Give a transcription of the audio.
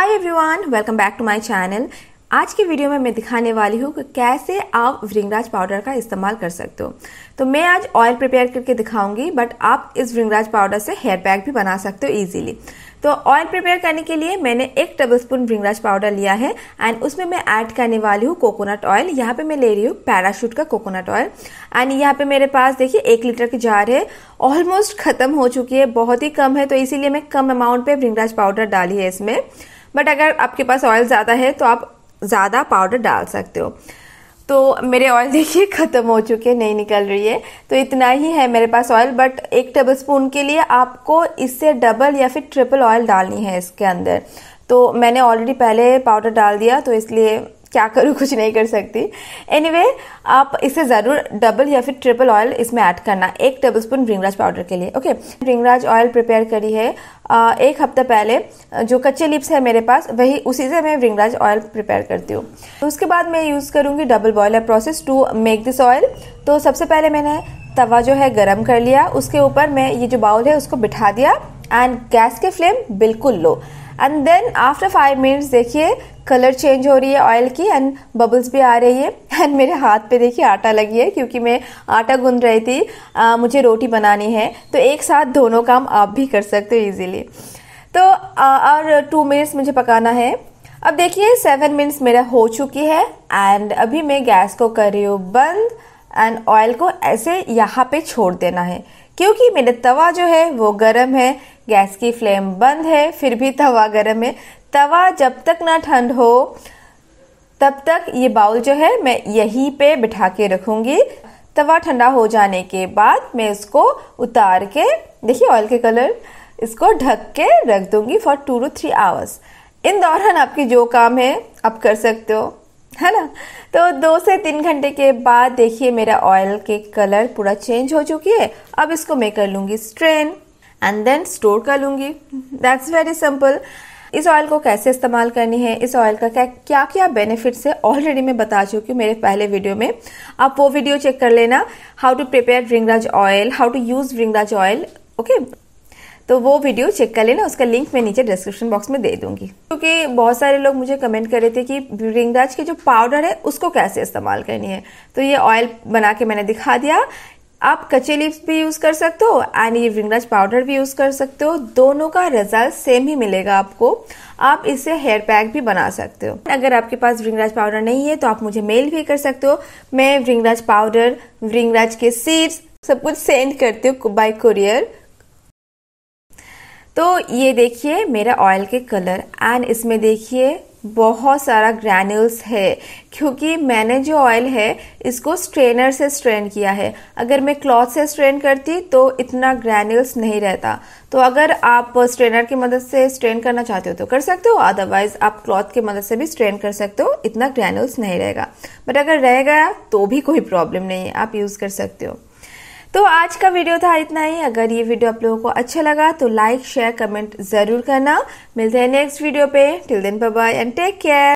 hi everyone welcome back to my channel आज की video में मैं दिखाने वाली हूँ कि कैसे आप वृंगराज पाउडर का इस्तेमाल कर सकते हो तो मैं आज ऑयल प्रिपेयर करके दिखाऊंगी बट आप इस वृंगराज पाउडर से हेयर पैक भी बना सकते हो इजीली तो ऑयल प्रिपेयर करने के लिए मैंने एक टेबल स्पून भृंगराज पाउडर लिया है एंड उसमें मैं ऐड करने वाली हूँ कोकोनट ऑयल यहाँ पे मैं ले रही हूँ पैराशूट का कोकोनट ऑयल एंड यहाँ पे मेरे पास देखिए एक लीटर की जार है ऑलमोस्ट खत्म हो चुकी है बहुत ही कम है तो इसीलिए मैं कम अमाउंट पे भृंगराज पाउडर डाली है इसमें बट अगर आपके पास ऑयल ज़्यादा है तो आप ज़्यादा पाउडर डाल सकते हो तो मेरे ऑयल देखिए ख़त्म हो चुके नहीं निकल रही है तो इतना ही है मेरे पास ऑयल बट एक टेबल स्पून के लिए आपको इससे डबल या फिर ट्रिपल ऑयल डालनी है इसके अंदर तो मैंने ऑलरेडी पहले पाउडर डाल दिया तो इसलिए क्या करूँ कुछ नहीं कर सकती एनी anyway, आप इसे ज़रूर डबल या फिर ट्रिपल ऑयल इसमें ऐड करना एक टेबल स्पून रिंगराज पाउडर के लिए ओके रिंगराज ऑयल प्रिपेयर करी है एक हफ्ता पहले जो कच्चे लिप्स है मेरे पास वही उसी से मैं रिंगराज ऑयल प्रिपेयर करती हूँ तो उसके बाद मैं यूज़ करूँगी double boiler process to make this oil तो सबसे पहले मैंने तवा जो है गरम कर लिया उसके ऊपर मैं ये जो बाउल है उसको बिठा दिया एंड गैस की फ्लेम बिल्कुल low and then after five minutes देखिए कलर चेंज हो रही है ऑयल की एंड बबल्स भी आ रही है एंड मेरे हाथ पे देखिए आटा लगी है क्योंकि मैं आटा गूंद रही थी आ, मुझे रोटी बनानी है तो एक साथ दोनों काम आप भी कर सकते हो इजीली तो आ, और टू मिनट्स मुझे पकाना है अब देखिए सेवन मिनट्स मेरा हो चुकी है एंड अभी मैं गैस को कर रही हूँ बंद एंड ऑयल को ऐसे यहाँ पे छोड़ देना है क्योंकि मेरा तवा जो है वो गर्म है गैस की फ्लेम बंद है फिर भी तवा गर्म है तवा जब तक ना ठंड हो तब तक ये बाउल जो है मैं यहीं पे बिठा के रखूंगी तवा ठंडा हो जाने के बाद मैं इसको उतार के देखिए ऑयल के कलर इसको ढक के रख दूंगी for two two three hours इन दौरान आपकी जो काम है आप कर सकते हो है ना तो दो से तीन घंटे के बाद देखिए मेरा ऑयल के कलर पूरा चेंज हो चुकी है अब इसको मैं कर लूंगी स्ट्रेन एंड देन स्टोर कर लूंगी दैट्स वेरी सिंपल इस ऑयल को कैसे इस्तेमाल करनी है इस ऑयल का क्या क्या क्या बेनिफिट्स है ऑलरेडी मैं बता चुकी हूँ मेरे पहले वीडियो में आप वो वीडियो चेक कर लेना how to prepare bhringraj oil how to use bhringraj oil okay तो वो वीडियो चेक कर लेना उसका लिंक मैं नीचे डिस्क्रिप्शन बॉक्स में दे दूंगी क्योंकि बहुत सारे लोग मुझे कमेंट कर रहे थे कि रिंगराज के जो पाउडर है उसको कैसे इस्तेमाल करनी है तो ये ऑयल बना के मैंने दिखा दिया आप कच्चे लिप्स भी यूज़ कर सकते हो एंड ये रिंगराज पाउडर भी यूज़ कर सकते हो दोनों का रिजल्ट सेम ही मिलेगा आपको आप इससे हेयर पैक भी बना सकते हो अगर आपके पास रिंगराज पाउडर नहीं है तो आप मुझे मेल भी कर सकते हो मैं रिंगराज पाउडर रिंगराज के सीड्स सब कुछ सेंड करती हूँ बाई कुरियर तो ये देखिए मेरा ऑयल के कलर एंड इसमें देखिए बहुत सारा ग्रैन्यूल्स है क्योंकि मैंने जो ऑयल है इसको स्ट्रेनर से स्ट्रेन किया है अगर मैं क्लॉथ से स्ट्रेन करती तो इतना ग्रैन्यूल्स नहीं रहता तो अगर आप स्ट्रेनर की मदद से स्ट्रेन करना चाहते हो तो कर सकते हो अदरवाइज आप क्लॉथ की मदद से भी स्ट्रेन कर सकते हो इतना ग्रैन्यूल्स नहीं रहेगा बट अगर रह गया तो भी कोई प्रॉब्लम नहीं है आप यूज़ कर सकते हो तो आज का वीडियो था इतना ही अगर ये वीडियो आप लोगों को अच्छा लगा तो लाइक शेयर कमेंट ज़रूर करना मिलते हैं नेक्स्ट वीडियो पे till then bye bye and take care